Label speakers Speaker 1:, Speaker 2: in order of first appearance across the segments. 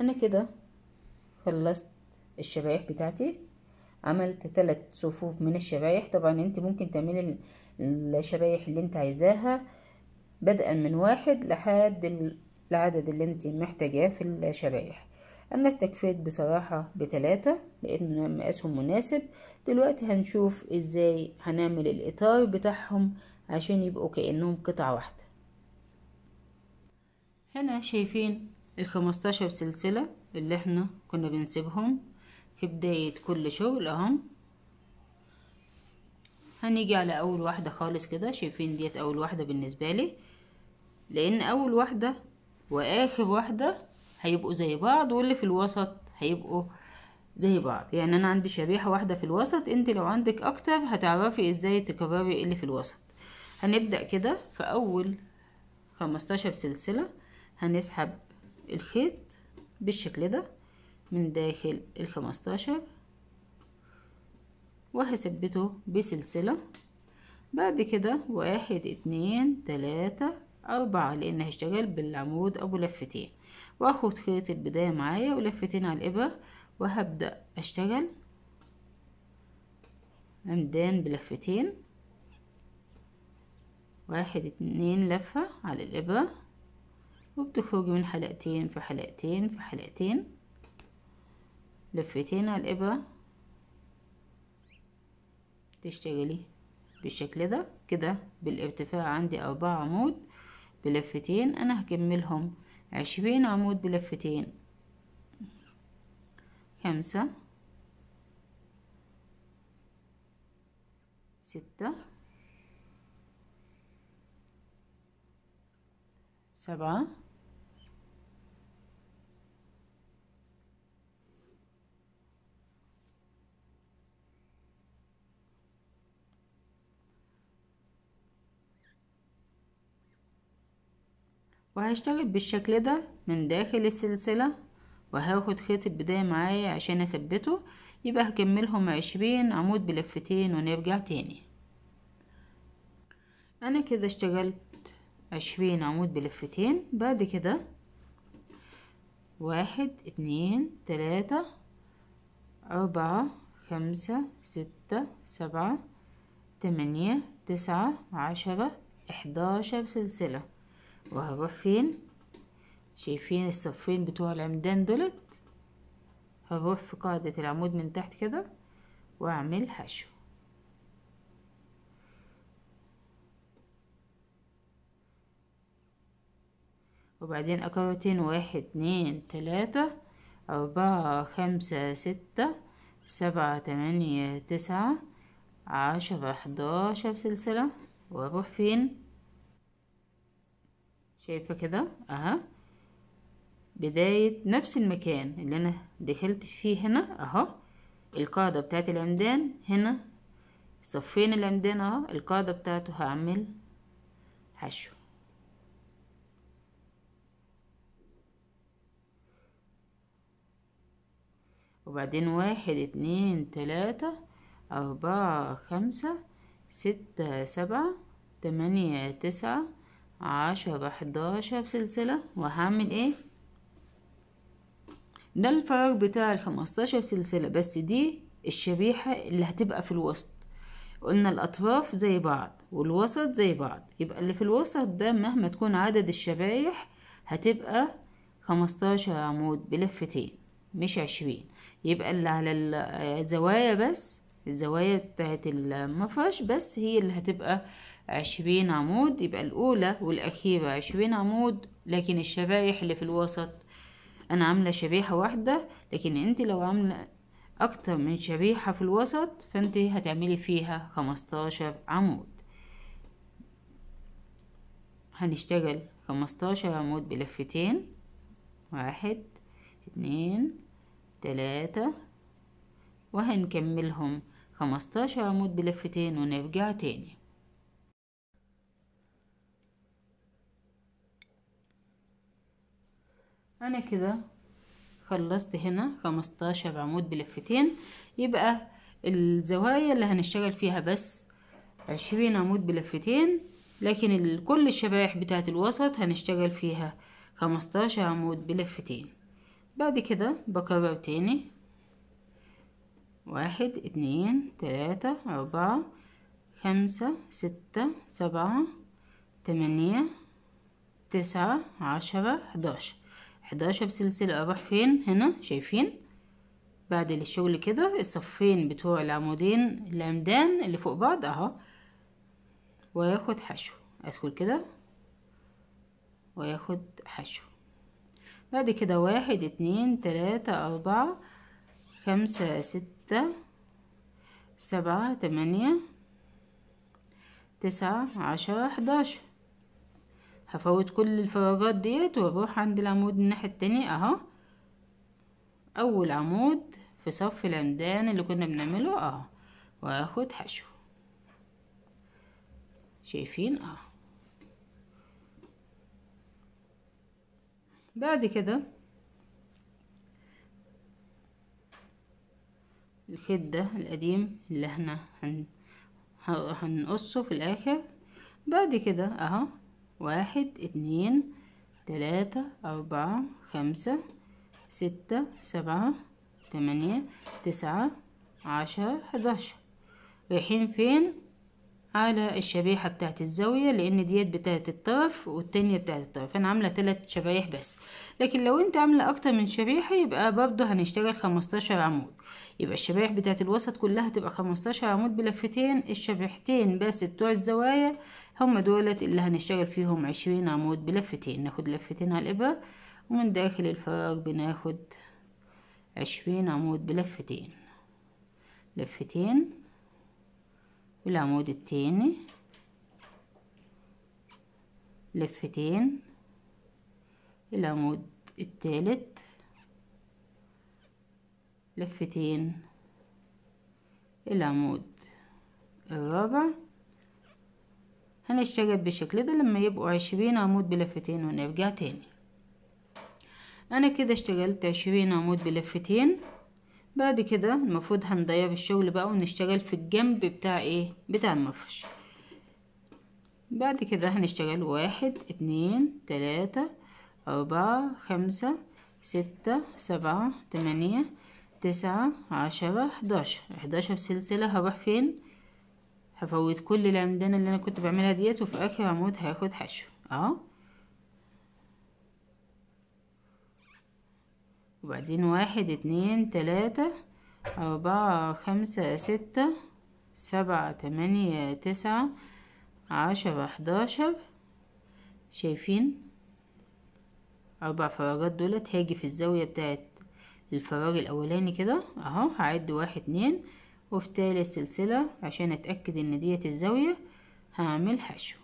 Speaker 1: انا كده خلصت الشبايح بتاعتي عملت ثلاث صفوف من الشبايح طبعا انت ممكن تعملي الشبايح اللي انت عايزاها بدءا من واحد لحد العدد اللي انت محتاجاه في الشبايح انا استكفيت بصراحة بتلاتة لان مقاسهم مناسب دلوقتي هنشوف ازاي هنعمل الاطار بتاعهم عشان يبقوا كأنهم قطعة واحدة هنا شايفين الخمستاشر سلسلة اللي احنا كنا بنسيبهم في بداية كل شغل اهم هنيجي على اول واحدة خالص كده شايفين ديت اول واحدة بالنسبة لي لان اول واحدة واخر واحدة هيبقوا زي بعض واللي في الوسط هيبقوا زي بعض يعني انا عندي شريحة واحدة في الوسط انت لو عندك اكتر هتعرفي ازاي تكرري اللي في الوسط هنبدأ كده في اول خمستاشر سلسلة هنسحب الخيط بالشكل ده من داخل الخمستاشر وهثبته بسلسلة بعد كده واحد اتنين تلاتة أربعة لأن هشتغل بالعمود أبو لفتين وأخد خيط البداية معايا ولفتين على الإبرة وهبدأ أشتغل عمدان بلفتين واحد اتنين لفة على الإبرة وبتخرجي من حلقتين في حلقتين في حلقتين لفتين على الإبرة تشتغلي بالشكل ده كده بالارتفاع عندي أربعة عمود بلفتين أنا هكملهم عشرين عمود بلفتين خمسة ستة سبعة وهشتغل بالشكل ده من داخل السلسلة وهاخد خيط البداية معايا عشان اثبته يبقى هكملهم عشرين عمود بلفتين ونرجع تاني انا كده اشتغلت عشرين عمود بلفتين بعد كده واحد اتنين تلاتة أربعة خمسة ستة سبعة تمانية تسعة عشرة احداشر سلسلة وهروح فين شايفين الصفين بتوع العمدان دولت هروح في قاعدة العمود من تحت كده واعمل حشو وبعدين اكرتين واحد اتنين تلاتة اربعة خمسة ستة سبعة تمانية تسعة عشرة حداشر سلسلة واروح فين شايفة كده اهو بداية نفس المكان اللي انا دخلت فيه هنا اهو القاعدة بتاعت العمدان هنا صفين العمدان اهو القاعدة بتاعته هعمل حشو وبعدين واحد اتنين تلاتة أربعة خمسة ستة سبعة تمانية تسعة عشرة حداشر بسلسلة وهعمل ايه ده الفراغ بتاع الخمستاشر سلسلة بس دي الشبيحة اللي هتبقى في الوسط قلنا الأطراف زي بعض والوسط زي بعض يبقى اللي في الوسط ده مهما تكون عدد الشبايح هتبقى خمستاشر عمود بلفتين مش عشرين يبقى اللي على آه، الزوايا بس الزوايا بتاعت المفرش بس هي اللي هتبقى عشرين عمود يبقى الأولى والأخيرة عشرين عمود لكن الشبايح اللي في الوسط أنا عاملة شبيحة واحدة لكن أنت لو عاملة أكتر من شبيحة في الوسط فأنت هتعملي فيها خمستاشر عمود هنشتغل خمستاشر عمود بلفتين واحد اتنين تلاتة وهنكملهم خمستاشر عمود بلفتين ونرجع تاني انا كده خلصت هنا خمستاشر عمود بلفتين يبقى الزوايا اللي هنشتغل فيها بس عشرين عمود بلفتين لكن كل الشبايح بتاعت الوسط هنشتغل فيها خمستاشر عمود بلفتين بعد كده بكرر تاني واحد اتنين تلاتة أربعة خمسة ستة سبعة تمانية تسعة عشرة حداشر 11 سلسله اروح فين هنا شايفين بعد الشغل كده الصفين بتوع العمودين العمدان اللي فوق بعض اهو وياخد حشو ادخل كده وياخد حشو بعد كده واحد اتنين تلاتة اربعة خمسة ستة سبعة تمانية تسعة عشرة حداشر هفوت كل الفراغات ديت واروح عند العمود الناحية التاني اهو اول عمود في صف العمدان اللي كنا بنعمله اهو واخد حشو شايفين اهو بعد كده ده القديم اللي احنا هنقصه في الاخر بعد كده اهو واحد اتنين تلاتة أربعة خمسة ستة سبعة تمانية تسعة عشرة حداشر رايحين فين على الشبيحة بتاعت الزاوية لأن ديت بتاعت الطرف والتانية بتاعت الطرف أنا عاملة تلات شبايح بس لكن لو أنت عاملة أكتر من شبيحة يبقى برضه هنشتغل خمستاشر عمود يبقى الشبايح بتاعت الوسط كلها تبقى خمستاشر عمود بلفتين الشبيحتين بس بتوع الزوايا هم دولت اللي هنشتغل فيهم عشرين عمود بلفتين ناخد لفتين على الإبرة ومن داخل الفراغ بناخد عشرين عمود بلفتين لفتين والعمود التاني لفتين العمود التالت لفتين العمود الرابع هنشتغل بالشكل ده لما يبقوا عشرين عمود بلفتين ونرجع تاني انا كده اشتغلت عشرين عمود بلفتين بعد كده المفروض هنضيع الشغل بقى ونشتغل في الجنب بتاع ايه بتاع المفرش بعد كده هنشتغل واحد اتنين تلاتة أربعة خمسة ستة سبعة تمانية تسعة عشرة حداشر حداشر سلسلة هروح فين هفوت كل العمدان اللي انا كنت بعملها ديت وفي اخر عمود هاخد حشو اهو وبعدين واحد اتنين تلاتة أربعة خمسة ستة سبعة تمانية تسعة عشرة حداشر شايفين أربع فراغات دولت هاجي في الزاوية بتاعت الفراغ الاولاني كده اهو هعد واحد اتنين وفي تالي السلسلة عشان اتأكد ان ديت الزاوية هعمل حشو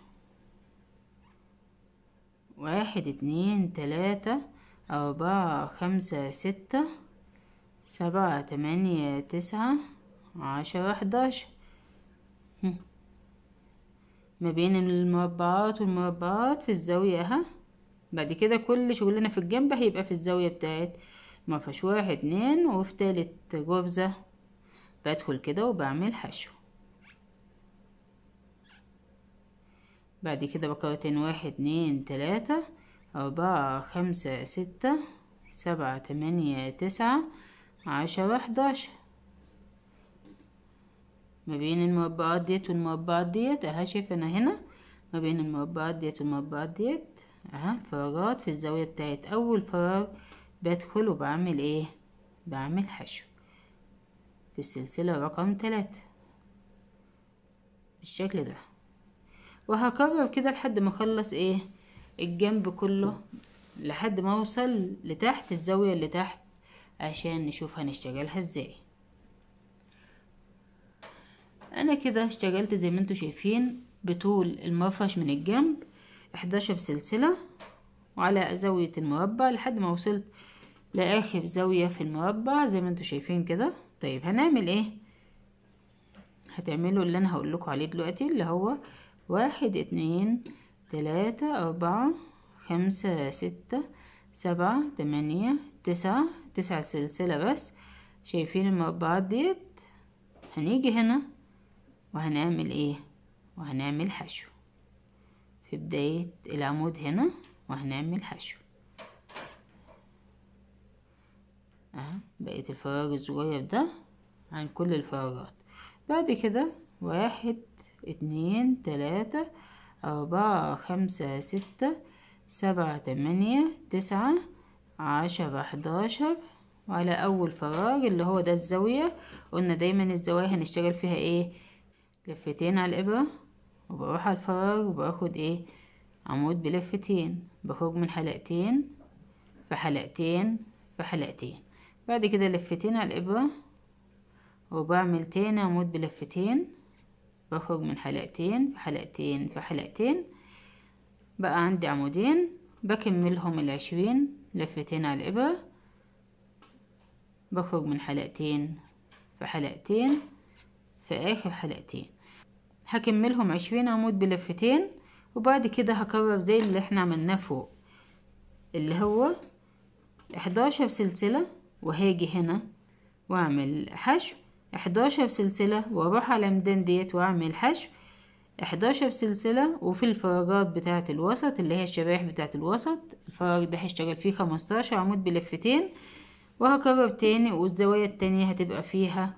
Speaker 1: واحد اتنين تلاتة أربعة خمسة ستة سبعة تمانية تسعة عشرة حداشر ما بين المربعات والمربعات في الزاوية اهو بعد كده كل شغلنا في الجنب هيبقى في الزاوية بتاعت ما فيش واحد اتنين وفي تالت جوبزة بدخل كده وبعمل حشو بعد كده تاني واحد اتنين تلاتة أربعة خمسة ستة سبعة تمانية تسعة عشرة حداشر ما بين المربعات ديت والمربعات ديت شايف أنا هنا ما بين المربعات ديت والمربعات ديت أها فراغات في الزاوية بتاعت أول فراغ بدخل وبعمل ايه بعمل حشو في السلسلة رقم تلاتة بالشكل ده وهكرر كده لحد ما اخلص ايه الجنب كله لحد ما اوصل لتحت الزاوية اللي تحت عشان نشوف هنشتغلها ازاي انا كده اشتغلت زي ما انتوا شايفين بطول المفرش من الجنب 11 سلسلة وعلى زاوية المربع لحد ما وصلت لآخر زاوية في المربع زي ما انتم شايفين كده طيب هنعمل ايه هتعملوا اللي انا هقول لكم عليه دلوقتي اللي هو واحد اتنين تلاتة اربعة خمسة ستة سبعة تمانية تسعة تسعة سلسلة بس شايفين المربعات ديت هنيجي هنا وهنعمل ايه وهنعمل حشو في بداية العمود هنا وهنعمل حشو اهي بقية الفراغ الصغير ده عن كل الفراغات بعد كده واحد اتنين تلاتة أربعة خمسة ستة سبعة تمانية تسعة عشرة حداشر وعلى أول فراغ اللي هو ده الزاوية قلنا دايما الزوايا هنشتغل فيها ايه لفتين على الإبرة وبروح على الفراغ وباخد ايه عمود بلفتين بخرج من حلقتين في حلقتين في حلقتين بعد كده لفتين على الإبرة وبعمل تاني عمود بلفتين بخرج من حلقتين في حلقتين في حلقتين بقى عندي عمودين بكملهم العشرين لفتين على الإبرة بخرج من حلقتين في حلقتين في آخر حلقتين هكملهم عشرين عمود بلفتين وبعد كده هكرر زي اللي احنا عملناه فوق اللي هو احداشر سلسلة وهاجي هنا واعمل حشو احداشر سلسلة واروح على ميدان ديت واعمل حشو احداشر سلسلة وفي الفراغات بتاعة الوسط اللي هي الشرايح بتاعة الوسط الفراغ ده هشتغل فيه خمستاشر عمود بلفتين وهكرر تاني والزوايا التانية هتبقى فيها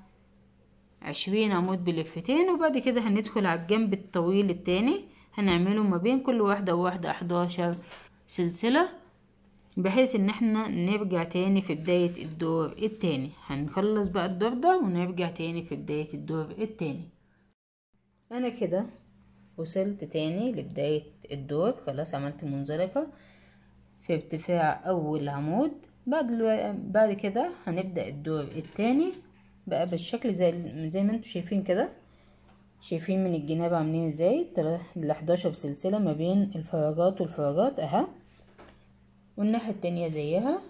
Speaker 1: عشرين عمود بلفتين وبعد كده هندخل على الجنب الطويل التاني هنعمله ما بين كل واحدة وواحدة احداشر سلسلة بحيث ان احنا نرجع تاني في بداية الدور التاني هنخلص بقى الدور ده ونرجع تاني في بداية الدور التاني انا كده وصلت تاني لبداية الدور خلاص عملت منزلقة في ارتفاع اول عمود بعد بعد كده هنبدأ الدور التاني بقى بالشكل زي زي ما انتم شايفين كده شايفين من الجناب عاملين ازاي ال 11 سلسلة ما بين الفراغات والفراغات اهي والناحية التانية زيها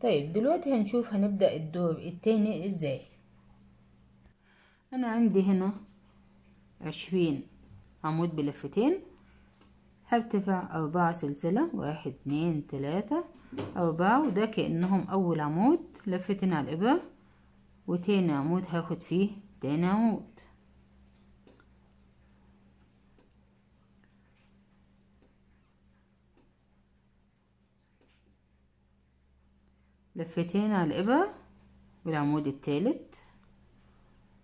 Speaker 1: طيب دلوقتي هنشوف هنبدأ الدور التاني ازاي انا عندي هنا عشرين عمود بلفتين هرتفع أربعة سلسلة واحد اتنين تلاتة أربعة وده كأنهم أول عمود لفتين على الإبرة وتاني عمود هاخد فيه تاني عمود لفتينا الإبرة بالعمود التالت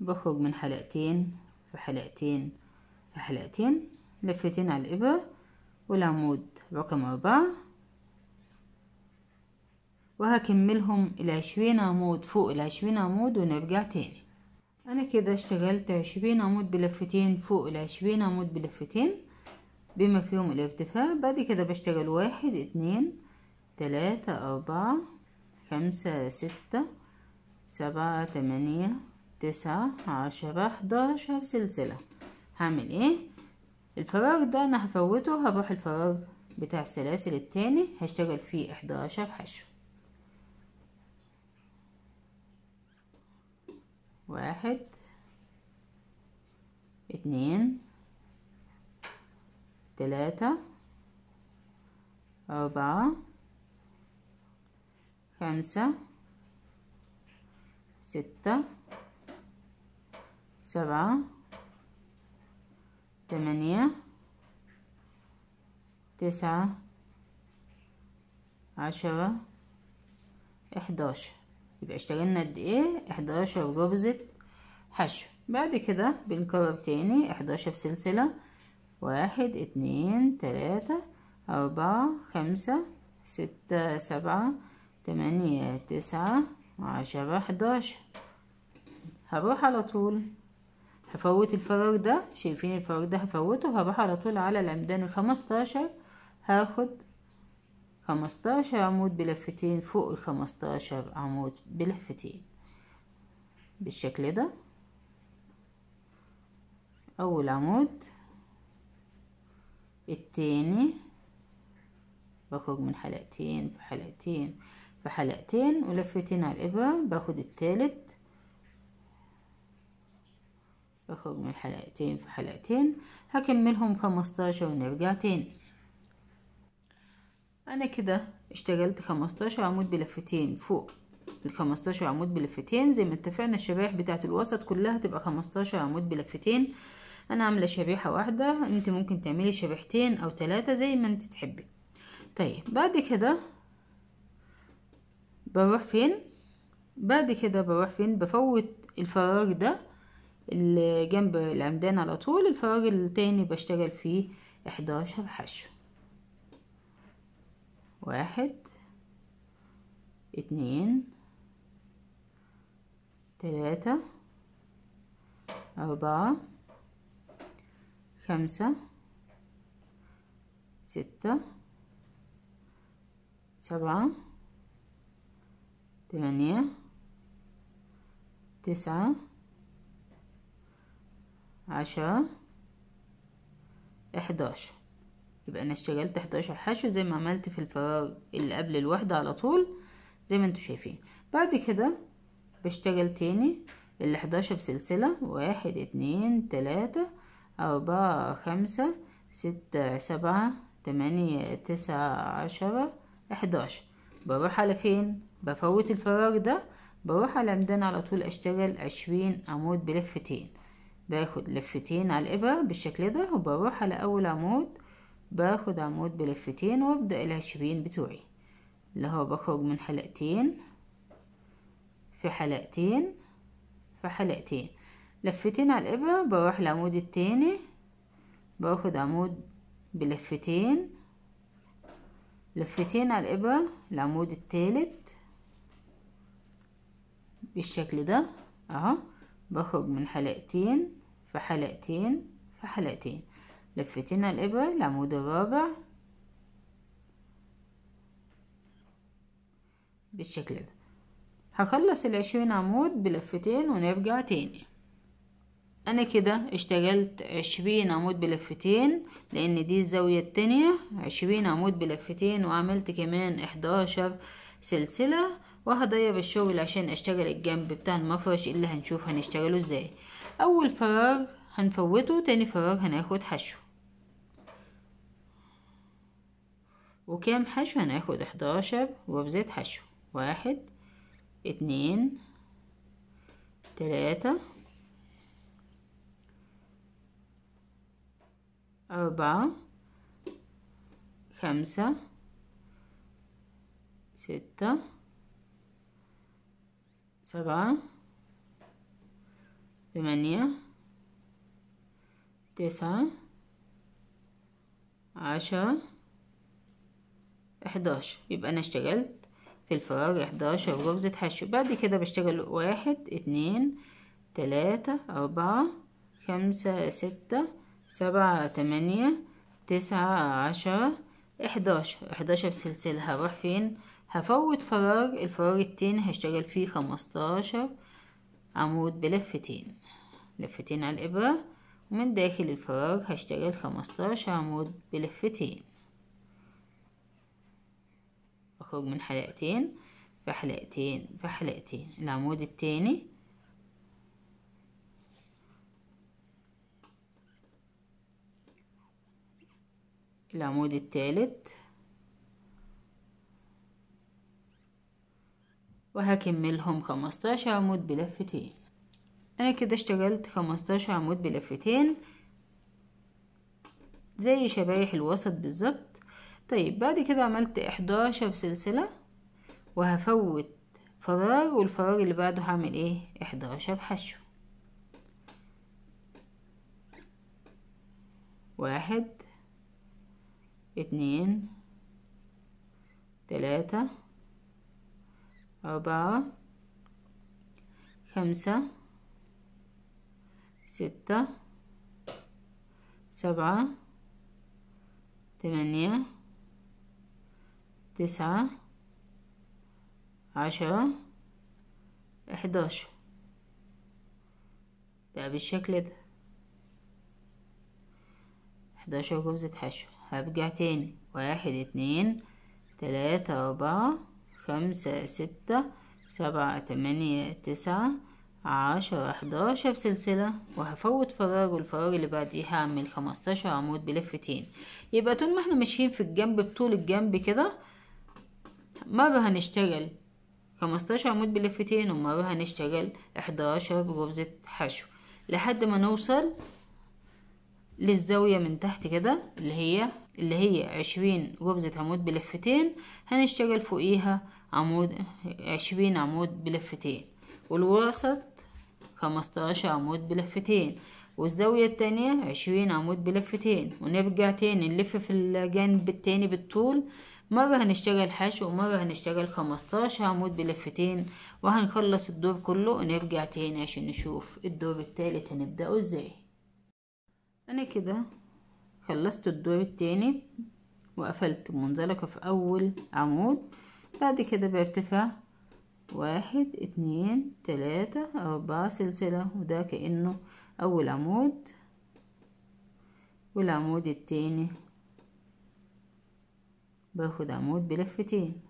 Speaker 1: بخرج من حلقتين في حلقتين في حلقتين لفتين على الإبرة والعمود رقم أربعة وهكملهم العشرين عمود فوق العشرين عمود ونرجع تاني أنا كده اشتغلت عشرين عمود بلفتين فوق العشرين عمود بلفتين بما فيهم الارتفاع بعد كده بشتغل واحد اتنين تلاتة أربعة خمسة ستة سبعة تمانية تسعة عشرة حداشر سلسلة هعمل ايه الفراغ ده انا هفوته هروح الفراغ بتاع السلاسل التاني هشتغل فيه حداشر حشو واحد اتنين تلاتة أربعة خمسة ستة سبعة ثمانية تسعة عشرة احداشر يبقى اشتغلنا قد ايه احداشر جبزة حشو بعد كده بنكرر تاني احداشر سلسلة واحد اتنين تلاتة أربعة خمسة ستة سبعة تمانية تسعة عشرة حداشر هروح على طول هفوت الفراغ ده شايفين الفراغ ده هفوته هروح على طول على العمدان الخمستاشر هاخد خمستاشر عمود بلفتين فوق الخمستاشر عمود بلفتين بالشكل ده أول عمود التاني بخرج من حلقتين في حلقتين في حلقتين ولفتين على الإبرة باخد الثالث بخرج من حلقتين في حلقتين هكملهم خمستاشر ونرجع تاني أنا كده اشتغلت خمستاشر عمود بلفتين فوق الخمستاشر عمود بلفتين زي ما اتفقنا الشبايح بتاعة الوسط كلها تبقى خمستاشر عمود بلفتين أنا عاملة شريحه واحدة انت ممكن تعملي شريحتين أو تلاتة زي ما انت تحبي طيب بعد كده بروح فين بعد كده بروح فين بفوت الفراغ ده اللي جنب العمدان على طول الفراغ التاني بشتغل فيه احداشر حشو واحد اتنين تلاتة أربعة خمسة ستة سبعة ثمانية تسعة عشرة احداشر يبقى انا اشتغلت احداشر حشو زي ما عملت في الفراغ اللي قبل الوحدة على طول زي ما انتوا شايفين بعد كده بشتغل تاني الاحداشر بسلسلة واحد اتنين تلاتة أربعة خمسة ستة سبعة تمانية تسعة عشرة احداشر بروح على فين بفوت الفراغ ده بروح على ميدان على طول اشتغل عشرين عمود بلفتين باخد لفتين على الإبرة بالشكل ده وبروح على أول عمود باخد عمود بلفتين وابدأ العشرين بتوعي اللي هو بخرج من حلقتين في حلقتين في حلقتين لفتين على الإبرة بروح العمود التاني باخد عمود بلفتين لفتين على الإبرة العمود التالت بالشكل ده اهو بخرج من حلقتين في حلقتين في حلقتين لفتنا الابره العمود الرابع بالشكل ده هخلص العشرين عمود بلفتين ونرجع تاني انا كده اشتغلت عشرين عمود بلفتين لان دي الزاوية التانية عشرين عمود بلفتين وعملت كمان احداشر سلسلة وهضيع الشغل عشان اشتغل الجنب بتاع المفرش اللي هنشوف هنشتغله ازاي اول فراغ هنفوته تاني فراغ هناخد حشو وكام حشو هناخد حداشر ربزة حشو واحد اتنين تلاتة أربعة خمسة ستة سبعة ثمانية تسعة عشرة احداشر يبقى أنا اشتغلت في الفراغ احداشر غرزة حشو بعد كده بشتغل واحد اتنين تلاتة أربعة خمسة ستة سبعة تمانية تسعة عشرة احداشر احداشر سلسلة هروح فين هفوت فراغ الفراغ التاني هشتغل فيه خمستاشر عمود بلفتين لفتين على الإبرة ومن داخل الفراغ هشتغل خمستاشر عمود بلفتين أخرج من حلقتين في حلقتين في حلقتين العمود التاني العمود التالت وهكملهم خمستاشر عمود بلفتين انا كده اشتغلت خمستاشر عمود بلفتين زي شبايح الوسط بالظبط طيب بعد كده عملت احداشر سلسله وهفوت فراغ والفراغ اللي بعده هعمل ايه احداشر حشو واحد اتنين تلاتة أربعة خمسة ستة سبعة ثمانية تسعة عشرة إحداشر بقى بالشكل ده إحداشر خبزة حشو هرجع تاني واحد اتنين تلاتة أربعة خمسة ستة سبعة تمانية تسعة عشرة حداشر بسلسلة وهفوت فراغ والفراغ اللي بعديه هعمل خمستاشر عمود بلفتين يبقى طول ما احنا ماشيين في الجنب بطول الجنب كده مرة هنشتغل خمستاشر عمود بلفتين ومرة هنشتغل حداشر بربزة حشو لحد ما نوصل للزاوية من تحت كده اللي هي اللي هي عشرين غرزة عمود بلفتين هنشتغل فوقيها عمود عشرين عمود بلفتين والوسط خمستاشر عمود بلفتين والزاوية التانية عشرين عمود بلفتين ونرجع تاني نلف في الجانب التاني بالطول مرة هنشتغل حشو ومرة هنشتغل خمستاشر عمود بلفتين وهنخلص الدور كله ونرجع تاني عشان نشوف الدور التالت هنبدأه ازاي انا كده خلصت الدور التاني وقفلت منزلقة في اول عمود بعد كده بيرتفع واحد اتنين تلاتة أربعة سلسلة وده كأنه أول عمود والعمود التاني باخد عمود بلفتين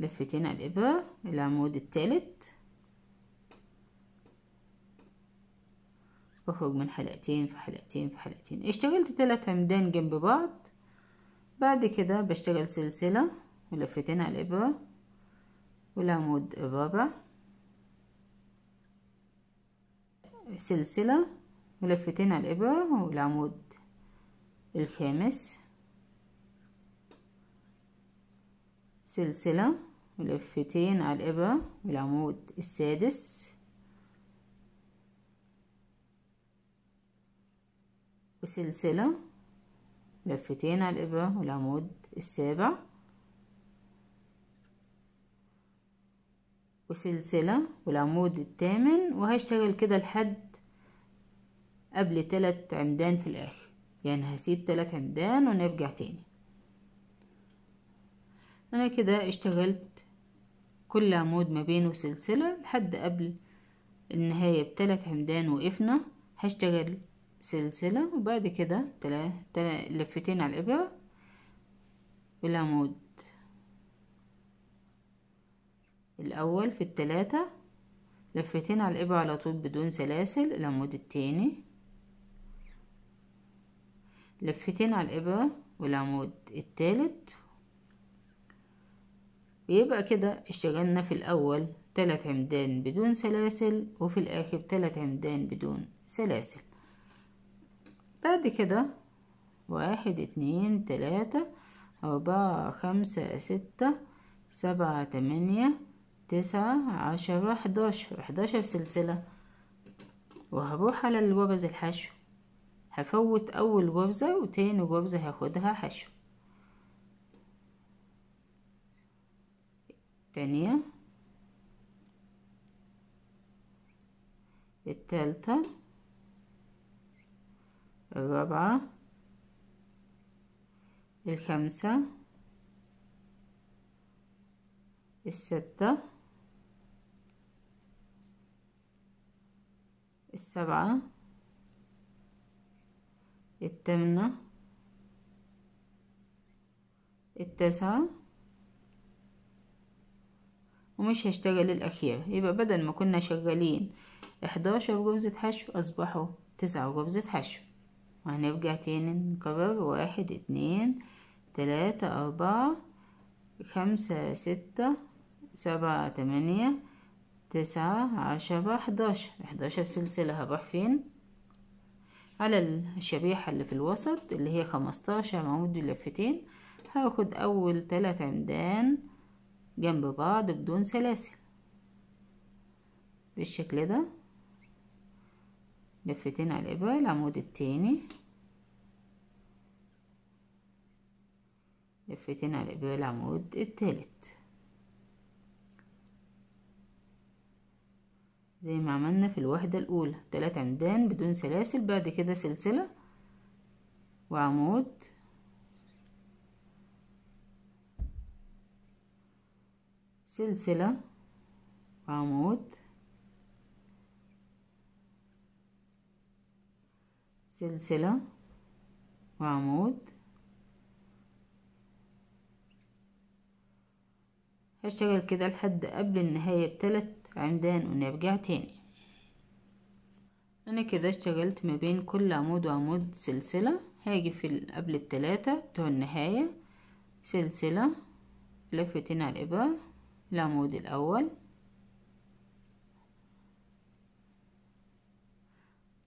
Speaker 1: لفتين على الإبرة العمود التالت بخرج من حلقتين في حلقتين في حلقتين اشتغلت تلات عمدان جنب بعض بعد كده بشتغل سلسلة ولفتين على الإبرة والعمود الرابع سلسلة ولفتين على الإبرة والعمود الخامس سلسلة ولفتين على الإبرة والعمود السادس وسلسلة لفتين على الإبرة والعمود السابع وسلسلة والعمود الثامن وهشتغل كده لحد قبل تلات عمدان في الآخر يعني هسيب تلات عمدان ونرجع تاني أنا كده اشتغلت كل عمود ما بينه سلسلة لحد قبل النهاية بتلات عمدان وقفنا هشتغل سلسلة وبعد كده تلا تلا لفتين على الإبرة والعمود الأول في التلاتة لفتين على الإبرة على طول بدون سلاسل العمود التاني لفتين على الإبرة والعمود التالت ويبقى كده اشتغلنا في الأول تلات عمدان بدون سلاسل وفي الآخر تلات عمدان بدون سلاسل بعد كده واحد اتنين تلاتة أربعة خمسة ستة سبعة تمانية تسعة عشرة حداشر حداشر سلسلة وهروح على الجرز الحشو هفوت أول جرزة وتاني جرزة هاخدها حشو تانية التالتة الرابعة الخامسة الستة السبعة الثامنة التاسعة ومش هشتغل الأخير يبقى بدل ما كنا شغالين 11 جوزة حشو أصبحوا 9 جوزة حشو وهنرجع تاني نكرر واحد اتنين تلاتة أربعة خمسة ستة سبعة تمانية تسعة عشرة حداشر حداشر سلسلة هروح فين على الشريحة اللي في الوسط اللي هي خمستاشر عمود لفتين هاخد أول تلات عمدان جنب بعض بدون سلاسل بالشكل ده لفتين على الإبرة العمود التاني لفتين على الإبرة العمود التالت زي ما عملنا في الوحدة الأولى تلات عمدان بدون سلاسل بعد كده سلسلة وعمود سلسلة وعمود سلسلة وعمود هشتغل كده لحد قبل النهاية بتلت عمدان ونرجع تاني انا كده اشتغلت ما بين كل عمود وعمود سلسلة هاجي في قبل التلاتة بتوع النهاية سلسلة لفتين على الإبرة العمود الأول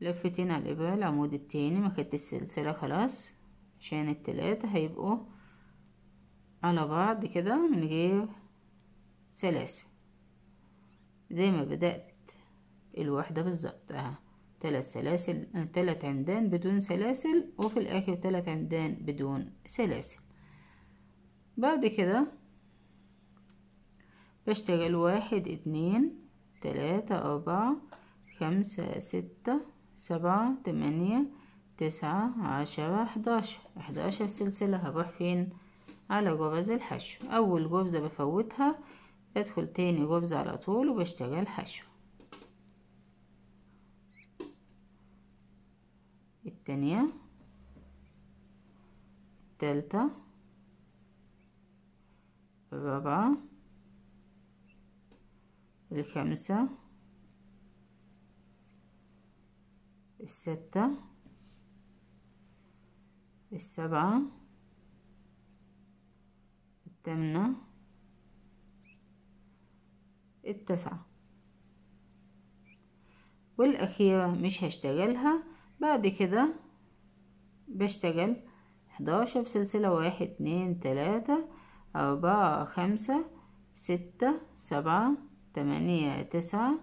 Speaker 1: لفتين على الإبرة العمود التاني مخدت السلسلة خلاص عشان التلاتة هيبقوا على بعض كده من غير سلاسل زي ما بدأت الواحدة بالظبط اهي تلات سلاسل تلات عمدان بدون سلاسل وفي الآخر تلات عمدان بدون سلاسل بعد كده بشتغل واحد اتنين تلاتة أربعة خمسة ستة سبعة تمانية تسعة عشرة حداشر حداشر سلسلة هروح فين على جرز الحشو أول جرزة بفوتها بدخل تاني جرزة على طول وبشتغل حشو التانية التالتة الرابعة الخامسة الستة السبعة الثامنة التسعة والأخيرة مش هشتغلها بعد كده بشتغل حداشر بسلسلة واحد اتنين تلاتة أربعة خمسة ستة سبعة تمانية تسعة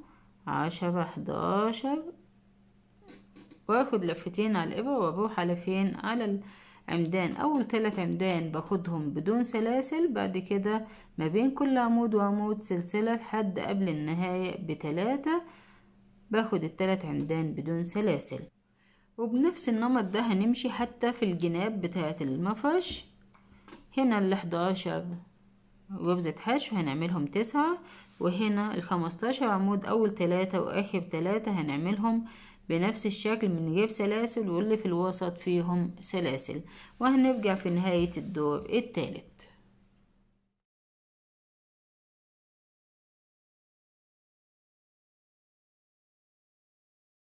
Speaker 1: عشرة حداشر واخد لفتين على الإبرة واروح على فين على العمدان أول ثلاث عمدان باخدهم بدون سلاسل بعد كده ما بين كل عمود وعمود سلسلة لحد قبل النهاية بتلاتة باخد التلات عمدان بدون سلاسل وبنفس النمط ده هنمشي حتى في الجناب بتاعة المفرش هنا ال11 غبزه حشو هنعملهم تسعة وهنا الخمستاشر عمود أول تلاتة وآخر تلاتة هنعملهم بنفس الشكل بنجيب سلاسل واللي في الوسط فيهم سلاسل وهنرجع في نهاية الدور التالت